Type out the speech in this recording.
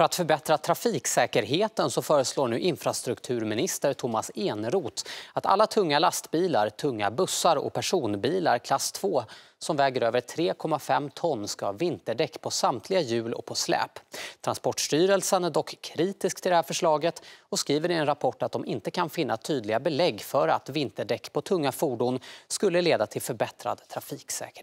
För att förbättra trafiksäkerheten så föreslår nu infrastrukturminister Thomas Eneroth att alla tunga lastbilar, tunga bussar och personbilar klass 2 som väger över 3,5 ton ska ha vinterdäck på samtliga hjul och på släp. Transportstyrelsen är dock kritisk till det här förslaget och skriver i en rapport att de inte kan finna tydliga belägg för att vinterdäck på tunga fordon skulle leda till förbättrad trafiksäkerhet.